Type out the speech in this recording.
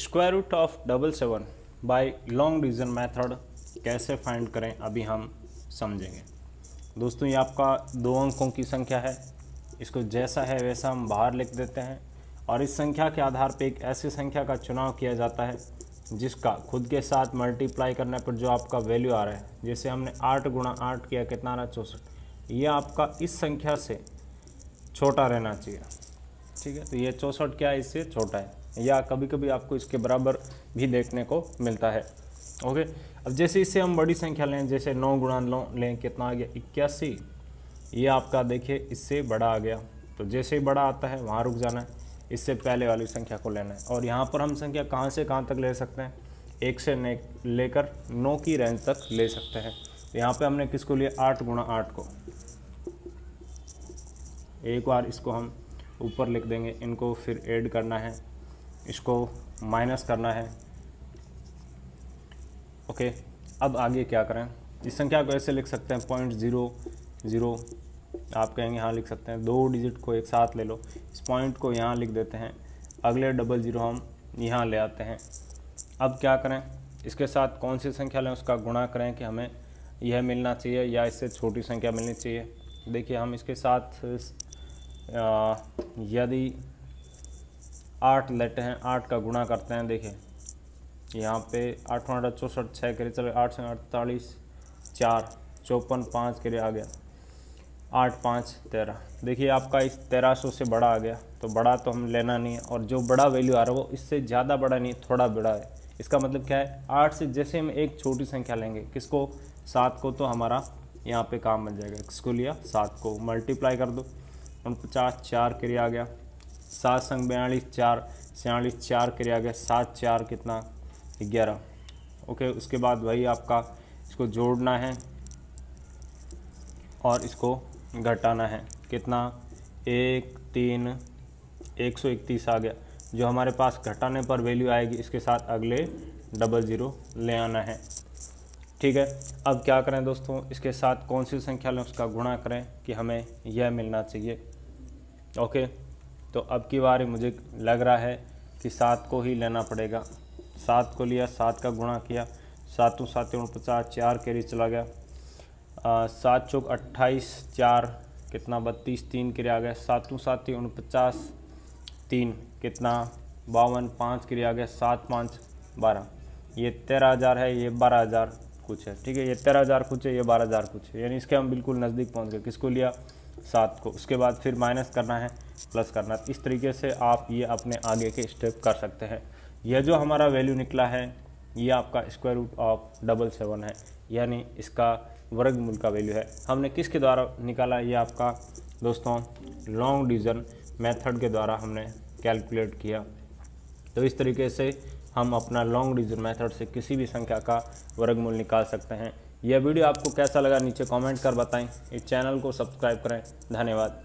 square root of double seven by long division method कैसे find करें अभी हम समझेंगे दोस्तों ये आपका दो अंकों की संख्या है इसको जैसा है वैसा हम बाहर लिख देते हैं और इस संख्या के आधार पर एक ऐसी संख्या का चुनाव किया जाता है जिसका खुद के साथ मल्टीप्लाई करने पर जो आपका वैल्यू आ रहा है जैसे हमने आठ गुणा आठ किया कितना आ रहा है चौंसठ ये आपका इस संख्या से छोटा रहना चाहिए ठीक है तो ये चौंसठ क्या है इससे छोटा है या कभी कभी आपको इसके बराबर भी देखने को मिलता है ओके अब जैसे इससे हम बड़ी संख्या लें जैसे नौ गुणा लो लें कितना आ गया इक्यासी ये आपका देखिए इससे बड़ा आ गया तो जैसे ही बड़ा आता है वहाँ रुक जाना है इससे पहले वाली संख्या को लेना है और यहाँ पर हम संख्या कहाँ से कहाँ तक ले सकते हैं एक से लेकर नौ की रेंज तक ले सकते हैं तो यहाँ पर हमने किसको लिया आठ गुणा आठ को एक बार इसको हम ऊपर लिख देंगे इनको फिर ऐड करना है इसको माइनस करना है ओके अब आगे क्या करें इस संख्या को ऐसे लिख सकते हैं पॉइंट ज़ीरो ज़ीरो आप कहेंगे हाँ लिख सकते हैं दो डिजिट को एक साथ ले लो इस पॉइंट को यहाँ लिख देते हैं अगले डबल ज़ीरो हम यहाँ ले आते हैं अब क्या करें इसके साथ कौन सी संख्या लें उसका गुणा करें कि हमें यह मिलना चाहिए या इससे छोटी संख्या मिलनी चाहिए देखिए हम इसके साथ यदि आठ लेते हैं आठ का गुणा करते हैं देखें यहाँ पे आठ आठ चौंसठ छः के चले आठ से अड़तालीस चार चौपन पाँच के लिए आ गया आठ पाँच तेरह देखिए आपका इस तेरह सौ से बड़ा आ गया तो बड़ा तो हम लेना नहीं है और जो बड़ा वैल्यू आ रहा है वो इससे ज़्यादा बड़ा नहीं थोड़ा बड़ा है इसका मतलब क्या है आठ से जैसे हम एक छोटी संख्या लेंगे किसको सात को तो हमारा यहाँ पे काम मिल जाएगा किसको लिया सात को मल्टीप्लाई कर दो उनपचास चार कर आ गया सात संग बयालीस चार छियालीस चार कर आ गया सात चार कितना ग्यारह ओके उसके बाद वही आपका इसको जोड़ना है और इसको घटाना है कितना एक तीन एक सौ इकतीस आ गया जो हमारे पास घटाने पर वैल्यू आएगी इसके साथ अगले डबल ज़ीरो ले आना है ठीक है अब क्या करें दोस्तों इसके साथ कौन सी संख्या लें उसका गुणा करें कि हमें यह मिलना चाहिए ओके तो अब की बार मुझे लग रहा है कि सात को ही लेना पड़ेगा सात को लिया सात का गुणा किया सातों सात उनपचास चार कैरी चला गया सात चौक अट्ठाईस चार कितना बत्तीस तीन कैरी आ गया सातों सात उनपचास तीन कितना बावन पाँच कैरी आ गया सात पाँच बारह ये तेरह हज़ार है ये बारह हज़ार कुछ है ठीक है ये तेरह हज़ार कुछ है ये बारह हज़ार कुछ है यानी इसके हम बिल्कुल नज़दीक पहुँच गए किसको लिया सात को उसके बाद फिर माइनस करना है प्लस करना है इस तरीके से आप ये अपने आगे के स्टेप कर सकते हैं यह जो हमारा वैल्यू निकला है ये आपका square root of double seven है यानी इसका वर्गमूल का वैल्यू है हमने किसके द्वारा निकाला ये आपका दोस्तों लॉन्ग डिजन मेथड के द्वारा हमने कैलकुलेट किया तो इस तरीके से हम अपना लॉन्ग डिजिट मेथड से किसी भी संख्या का वर्गमूल निकाल सकते हैं यह वीडियो आपको कैसा लगा नीचे कमेंट कर बताएं इस चैनल को सब्सक्राइब करें धन्यवाद